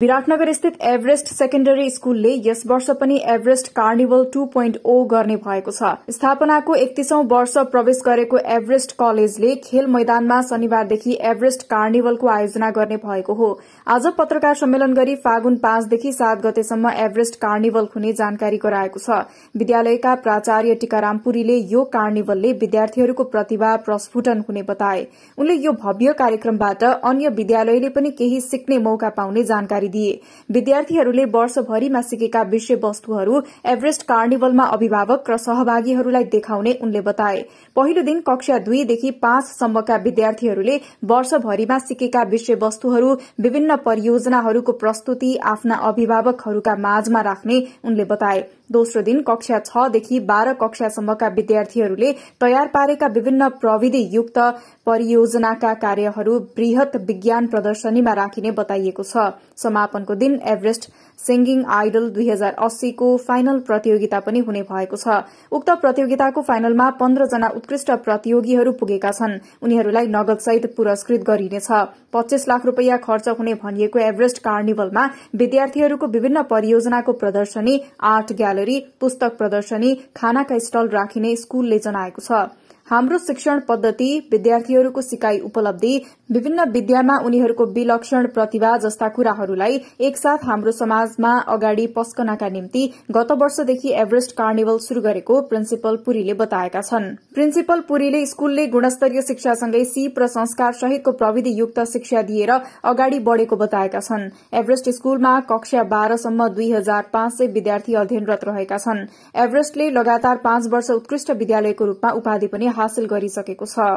विराटनगर स्थित Everest secondary स्कूलले यस वर्ष पनि Everest carnival two point O गर्ने भएको छ स्थापनाको एकतिसौं वर्ष प्रवेश गरेको एभरेस्ट कलेजले खेल मैदानमा शनिबारदेखि एभरेस्ट कार्निभलको आयोजना गर्ने भएको हो आज पत्रकार सम्मेलन गरी फागुन पाँचदेखि सात गतेसम्म एभरेस्ट कार्निभल हुने जानकारी गराएको छ विद्यालयका प्राचार्य टीकाराम पुरीले यो कार्निभलले विद्यार्थीहरूको प्रतिभा प्रस्फुटन हुने बताए उनले यो भव्य कार्यक्रमबाट अन्य विद्यालयले पनि केही सिक्ने मौका पाउने जानकारी विद्यार्थी में विद्यार्थीहरूले विषय वस्तु एवरेस्ट एभरेस्ट में अभिभावक रहभागी सहभागीहरूलाई देखाउने उनले बताए पहले दिन कक्षा विद्यार्थी वर्षभरी में वर्षभरिमा विषय वस्तु विभिन्न को प्रस्तुति अभिभावक मज में राखने उनके बताए दोसों दिन कक्षा छदेखि बाह्र का विद्यार्थी तैयार पारे विभिन्न प्रविधि युक्त परियोजना का कार्य वृहत विज्ञान में राखिने बताइएको समापनको दिन एभरेस्ट सिंगिङ आइडल दुई हजार अस्सीको फाइनल प्रतियोगिता पनि हुने भएको छ उक्त प्रतियोगिताको फाइनलमा पन्ध्रजना उत्कृष्ट प्रतियोगीहरू पुगेका छन् उनीहरूलाई नगदसहित पुरस्कृत गरिनेछ पच्चीस लाख रूपियाँ खर्च हुने भनिएको एभरेस्ट कार्निभलमा विद्यार्थीहरूको विभिन्न परियोजनाको प्रदर्शनी आर्ट ग्यालरी पुस्तक प्रदर्शनी खानाका स्टल राखिने स्कूलले जनाएको छ हाम्रो शिक्षण पद्धति विद्यार्थीहरूको सिकाई उपलब्धि विभिन्न विद्यामा उनीहरूको विलक्षण प्रतिभा जस्ता कुराहरूलाई एकसाथ हाम्रो समाजमा अगाडि पस्कनका निम्ति गत वर्षदेखि एभरेस्ट कार्निभल शुरू गरेको प्रिन्सिपल पुरीले बताएका छन् प्रिन्सिपल पुरीले स्कूलले गुणस्तरीय शिक्षासँगै सी र संस्कार सहितको प्रविधियुक्त शिक्षा दिएर अगाडि बढ़ेको बताएका छन् एभरेस्ट स्कूलमा कक्षा बाह्रसम्म दुई हजार पाँच सय विद्यार्थी अध्ययनरत रहेका छन् एभरेस्टले लगातार पाँच वर्ष उत्कृष्ट विद्यालयको रूपमा उपाधि पनि हासिल गरिसकेको छ